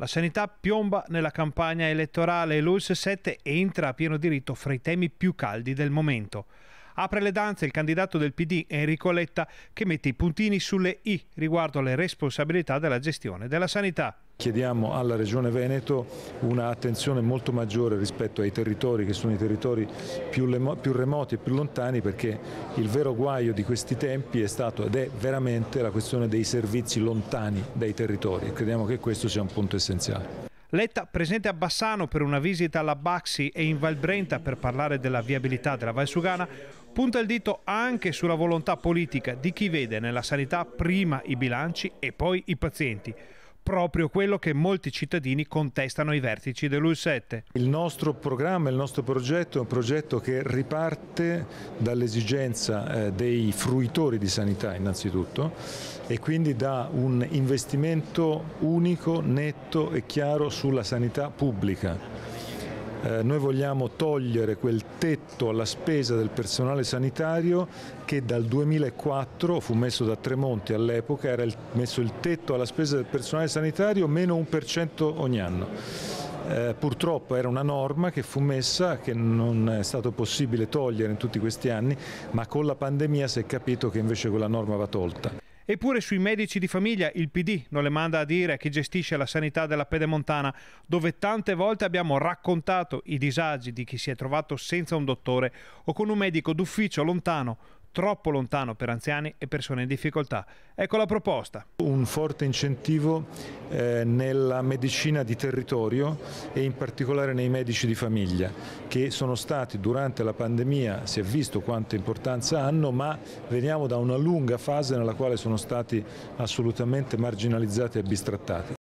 La sanità piomba nella campagna elettorale e l'ULS 7 entra a pieno diritto fra i temi più caldi del momento. Apre le danze il candidato del PD Enrico Letta che mette i puntini sulle I riguardo alle responsabilità della gestione della sanità. Chiediamo alla Regione Veneto un'attenzione molto maggiore rispetto ai territori che sono i territori più, più, remoti e più lontani perché il vero guaio di questi tempi è stato ed è veramente la questione dei servizi lontani dai territori e crediamo che questo sia un punto essenziale. Letta presente a Bassano per una visita alla Baxi e in Val Brenta per parlare della viabilità della Valsugana, punta il dito anche sulla volontà politica di chi vede nella sanità prima i bilanci e poi i pazienti proprio quello che molti cittadini contestano ai vertici dell'UL7. Il nostro programma, il nostro progetto è un progetto che riparte dall'esigenza eh, dei fruitori di sanità innanzitutto e quindi da un investimento unico, netto e chiaro sulla sanità pubblica eh, noi vogliamo togliere quel tetto alla spesa del personale sanitario che dal 2004 fu messo da Tremonti all'epoca, era il, messo il tetto alla spesa del personale sanitario meno 1% ogni anno. Eh, purtroppo era una norma che fu messa, che non è stato possibile togliere in tutti questi anni, ma con la pandemia si è capito che invece quella norma va tolta. Eppure sui medici di famiglia il PD non le manda a dire chi gestisce la sanità della pedemontana, dove tante volte abbiamo raccontato i disagi di chi si è trovato senza un dottore o con un medico d'ufficio lontano troppo lontano per anziani e persone in difficoltà. Ecco la proposta. Un forte incentivo eh, nella medicina di territorio e in particolare nei medici di famiglia che sono stati durante la pandemia, si è visto quanta importanza hanno, ma veniamo da una lunga fase nella quale sono stati assolutamente marginalizzati e bistrattati.